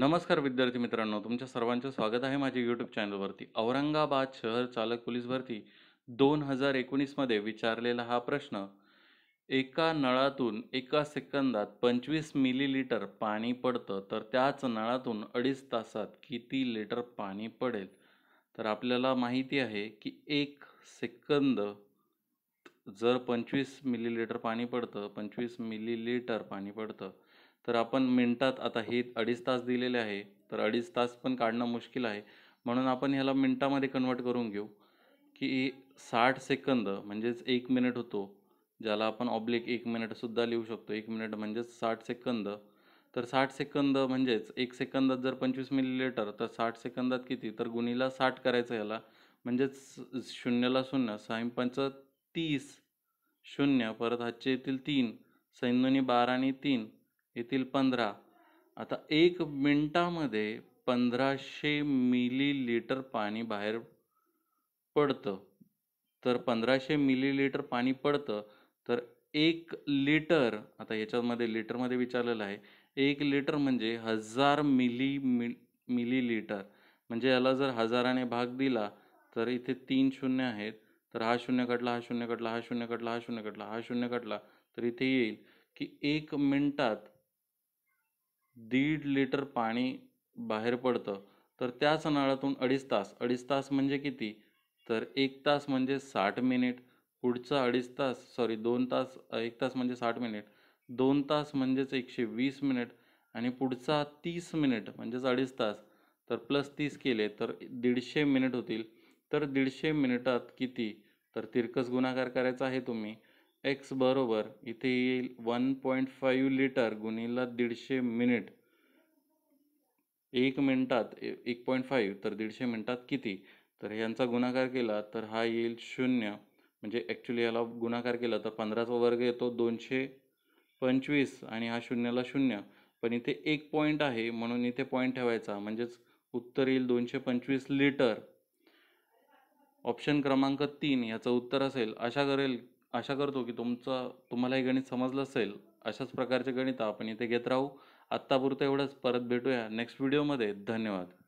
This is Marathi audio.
नमस्कार विद्यार्थी मित्रांनो तुमच्या सर्वांचं स्वागत आहे माझ्या यूट्यूब चॅनलवरती औरंगाबाद शहर चालक पोलीस भरती दोन हजार एकोणीसमध्ये विचारलेला हा प्रश्न एका नळातून एका सेकंदात पंचवीस मिलीलिटर पाणी पडतं तर त्याच नळातून अडीच तासात किती लिटर पाणी पडेल तर आपल्याला माहिती आहे की एक सेकंद जर पंचवीस मिलीलिटर पाणी पडतं पंचवीस मिलीलिटर पाणी पडतं तर आपण मिनटात आता हे अडीच तास दिलेले आहे तर अडीच तास पण काढणं मुश्किल आहे म्हणून आपण ह्याला मिनटामध्ये कन्वर्ट करून घेऊ की साठ सेकंद म्हणजेच एक मिनिट होतो ज्याला आपण ऑब्लिक एक मिनिटसुद्धा लिहू शकतो एक मिनिट म्हणजेच साठ सेकंद तर साठ सेकंद म्हणजेच एक सेकंदात जर पंचवीस मिलीलिटर तर साठ सेकंदात किती तर गुणीला साठ करायचं ह्याला म्हणजेच शून्यला शून्य साईम पंच तीस शून्य परत हातचे येथील तीन सैन्यनी बारा आणि तीन येथील पंधरा आता एक मिनटामध्ये पंधराशे लिटर पाणी बाहेर पडतं तर पंधराशे लिटर पाणी पडतं तर एक लिटर आता याच्यामध्ये लिटरमध्ये विचारलेलं आहे एक लिटर म्हणजे हजार मिली मिली लिटर म्हणजे याला जर हजाराने भाग दिला तर इथे तीन शून्य आहेत तर हा शून्य कटला हा शून्य कटला हा शून्य कटला हा शून्य कटला हा शून्य कटला तर इथे येईल की एक मिनटात दीड लिटर पाणी बाहेर पडतं तर त्याच नळातून अडीच तास अडीच तास म्हणजे किती तर एक तास म्हणजे साठ मिनिट पुढचा अडीच तास सॉरी दोन तास एक तास म्हणजे साठ मिनिट दोन तास म्हणजेच एकशे वीस मिनिट आणि पुढचा तीस मिनिट म्हणजेच अडीच तास तर प्लस तीस केले तर दीडशे मिनिट होतील तर दीडशे मिनिटात किती तर तिरकस गुणाकार करायचा आहे तुम्ही एक्स बरोबर इथे येईल वन पॉईंट फाईव्ह लिटर गुणिला दीडशे मिनिट एक मिनिटात एक पॉईंट फाईव्ह तर दीडशे मिनिटात किती तर यांचा गुणाकार केला तर हा येईल शून्य म्हणजे ॲक्च्युली याला गुणाकार केला तर पंधराचा वर्ग येतो दोनशे पंचवीस आणि हा शून्याला शून्य पण इथे एक पॉईंट आहे म्हणून इथे पॉईंट ठेवायचा म्हणजेच उत्तर येईल दोनशे पंचवीस लिटर ऑप्शन क्रमांक तीन याचं उत्तर असेल अशा करेल आशा करतो की तुमचं तुम्हाला हे गणित समजलं असेल अशाच प्रकारचे गणित आपण इथे घेत राहू आत्तापुरतं एवढंच परत भेटूया नेक्स्ट व्हिडिओमध्ये धन्यवाद